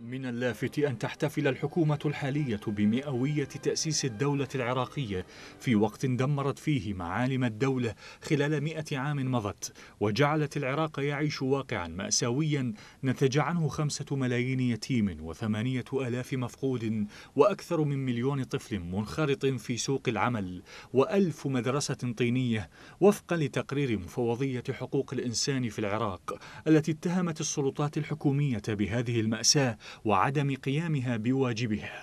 من اللافت أن تحتفل الحكومة الحالية بمئوية تأسيس الدولة العراقية في وقت دمرت فيه معالم الدولة خلال مئة عام مضت وجعلت العراق يعيش واقعا مأساويا نتج عنه خمسة ملايين يتيم وثمانية ألاف مفقود وأكثر من مليون طفل منخرط في سوق العمل وألف مدرسة طينية وفقا لتقرير مفوضية حقوق الإنسان في العراق التي اتهمت السلطات الحكومية بهذه المأساة وعدم قيامها بواجبها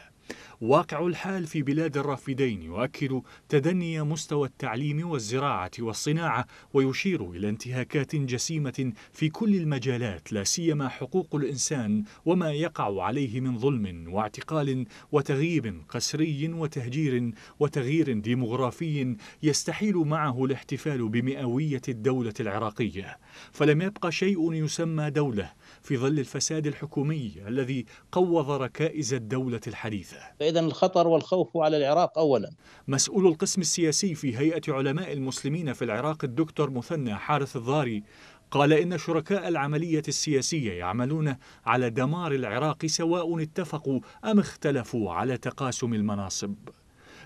واقع الحال في بلاد الرافدين يؤكد تدني مستوى التعليم والزراعة والصناعة ويشير إلى انتهاكات جسيمة في كل المجالات لا سيما حقوق الإنسان وما يقع عليه من ظلم واعتقال وتغييب قسري وتهجير وتغيير ديمغرافي يستحيل معه الاحتفال بمئوية الدولة العراقية فلم يبقى شيء يسمى دولة في ظل الفساد الحكومي الذي قوض ركائز الدولة الحديثة فإذا الخطر والخوف على العراق أولا مسؤول القسم السياسي في هيئة علماء المسلمين في العراق الدكتور مثنى حارث الضاري قال إن شركاء العملية السياسية يعملون على دمار العراق سواء اتفقوا أم اختلفوا على تقاسم المناصب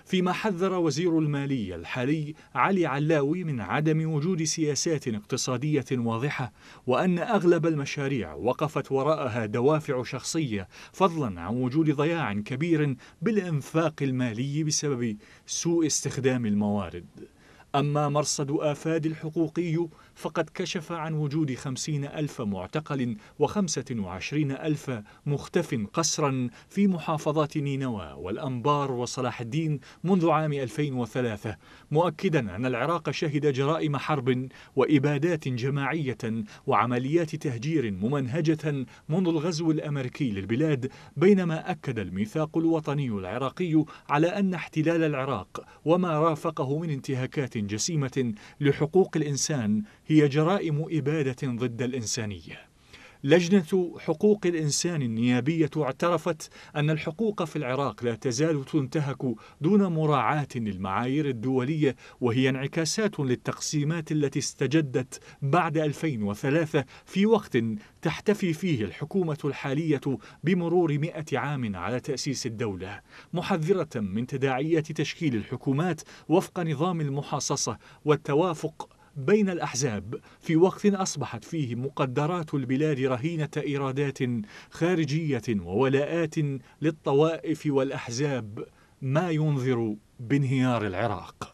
فيما حذر وزير المالية الحالي علي علاوي من عدم وجود سياسات اقتصادية واضحة وأن أغلب المشاريع وقفت وراءها دوافع شخصية فضلا عن وجود ضياع كبير بالإنفاق المالي بسبب سوء استخدام الموارد أما مرصد آفاد الحقوقي فقد كشف عن وجود خمسين ألف معتقل وخمسة وعشرين ألف مختف قسرا في محافظات نينوى والأنبار وصلاح الدين منذ عام 2003 مؤكدا أن العراق شهد جرائم حرب وإبادات جماعية وعمليات تهجير ممنهجة منذ الغزو الأمريكي للبلاد بينما أكد الميثاق الوطني العراقي على أن احتلال العراق وما رافقه من انتهاكات جسيمة لحقوق الإنسان هي جرائم إبادة ضد الإنسانية لجنة حقوق الإنسان النيابية اعترفت أن الحقوق في العراق لا تزال تنتهك دون مراعاة للمعايير الدولية وهي انعكاسات للتقسيمات التي استجدت بعد 2003 في وقت تحتفي فيه الحكومة الحالية بمرور مئة عام على تأسيس الدولة محذرة من تداعيات تشكيل الحكومات وفق نظام المحاصصة والتوافق بين الأحزاب في وقت أصبحت فيه مقدرات البلاد رهينة إيرادات خارجية وولاءات للطوائف والأحزاب ما ينذر بانهيار العراق